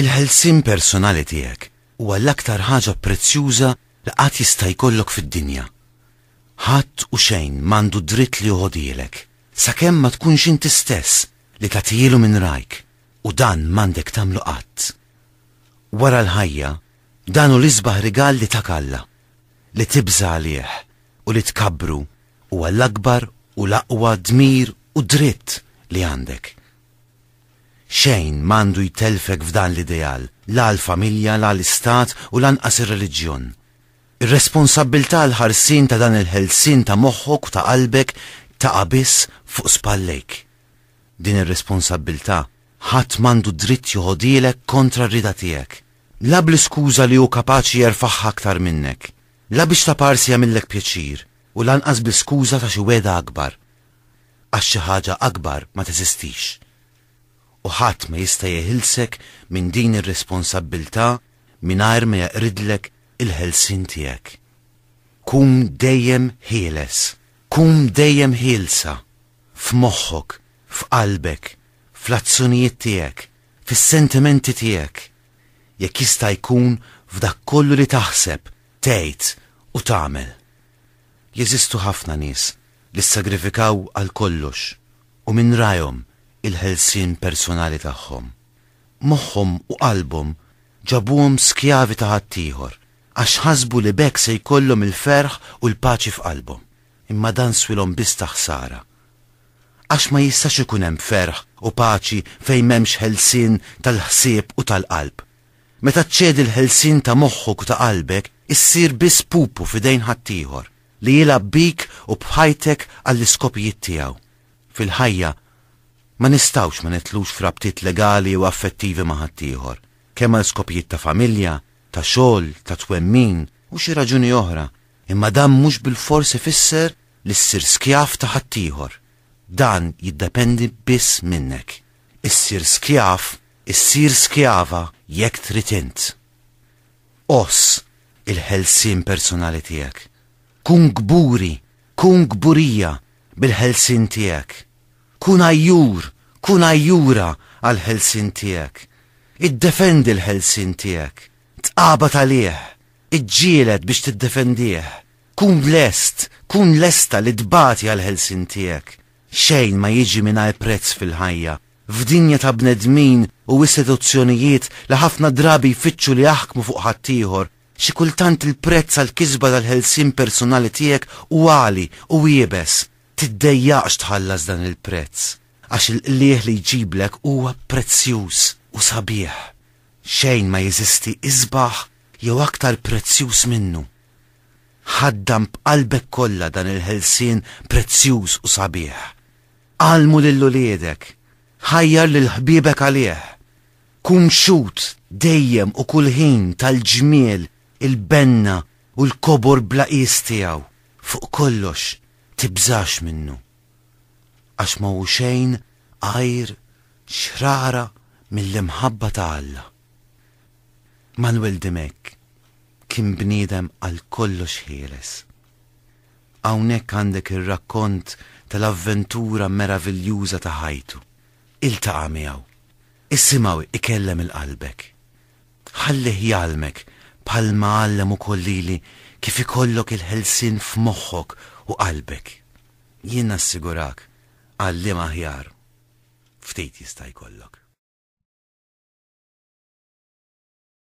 Il-ħelsim personali tiegħek huwa l-aktar ħaġa prezzjuża li qatt jista' jkollok fid-dinja. Ħadd u xejn m'għandu dritt li joħodilek sakemm ma tkunx inti stess li tagħtilu minn rajk u dan m'għandek tagħmlu qatt. Wara l-ħajja dan hu l-isbaħ rigal li takalla li tibża għalih u li tkabbru huwa l-akbar u l-aqwa dmir u dritt li għandek. Xejn mandu jitelfek f'dan l-ideal, la għal familja la l-istat u lanqas ir-reliġjon. Ir-responsabbiltà l-ħarsin ta' dan il-ħelsin ta' moħħok ta' qalbek ta' qabis fuq spallejk. Din ir-responsabbiltà ħadd mandu dritt joħodilek kontra rida tiegħek. La bl-iskuża li hu kapaċi jerfaħħa aktar minnek. La biex ta' parsi jagħmilek pjaċir u lanqas bl-iskuża ta' xi weda akbar. Għax xi ħaġa akbar ma teżistix u ħadd ma jista' jeħilsek minn din ir-responsabbiltà mingħajr ma jaqridlek il-ħelsin tiegħek. Kum dejjem ħieles, kum dejjem ħielsa f'moħħok, f'qalbek, fl-azzjonijiet tiegħek, fis-sentimenti tiegħek. Jekk jista' jkun f'dak kollu li taħseb, tgħid u tagħmel. Jeżistu ħafna nies li ssagrifikaw għal kollox u minn rajhom il-ħelsin personali tagħhom. Moħħom u qalbhom ġabuhom skjavi ta' ħaddieħor għax ħasbu li bekk se jkollhom il-ferħ u l-paċi f'qalbhom. Imma dan swilhom biss ta' ħsara. Għax ma jistax ikun hemm ferħ u paċi fejn m'hemmx ħelsin tal-ħsieb u tal-qalb. Meta ċedi l-ħelsin ta' moħħok u ta' qalbek, issir biss pupu f'idejn ħaddieħor li jilab bik u bħajtek għall-iskopijiet tiegħu. Fil-ħajja Ma nistawx ma nitlux frabtit legali u affettivi ma' ħaddieħor, kemm għal skopijiet ta' familja, ta' xogħol, ta' twemmin u xi raġuni oħra, imma dan mhux bil-forsi fisser li ssir skjaf ta' ħaddieħor. Dan jiddependi biss minnek. Issir skjaf, is-sir skjava jekk trid int. Os il-ħelsin personali tiegħek. Kun gburi, kun gburija bil-ħelsin tiegħek kun ajjur, kun ajjura għal-ħelsin tijek. id defend l-ħelsin tijek. Tqaba id iġġielet biex t-defendieħ. Kun lest, kun lesta li d-bati għal-ħelsin tijek. Xejn ma jiġi minna prezz fil-ħajja. F'dinja ta' bnedmin u istituzzjonijiet li ħafna drabi jfittxu li jaħkmu fuq ħaddieħor xi kultant il-prezz għal kisba tal-ħelsin personali tiegħek u għali u jiebes tiddejjaqx tħallas dan il-prezz, għax il-qlieħ li jġiblek huwa prezzjuż u sabiħ. Xejn ma jeżisti izbaħ jew aktar prezzjuż minnu. Ħaddam b'qalbek kollha dan il-ħelsien prezzjuż u sabiħ. Almu lillu liedek, ħajjar lil-ħbiebek għalih. Kum xut dejjem u kulħin tal-ġmiel, il-benna u l-kobor bla tiegħu fuq kollox tibżax minnu, għax ma xejn għajr xrara mill-imħabba ta' Alla. Manuel Dimek kien bniedem għal kollox ħieles. Hawnhekk għandek ir-rakkont tal-avventura meraviljuża ta' ħajtu. Il-taqa' miegħu. Issimaw ikellem il-qalbek. Ħallih jgħalmek palma għallem u kollili kif ikollok il-ħelsin f'moħħok u qalbek. Jien assigurak, għallim aħjar, ftit jista' jkollok.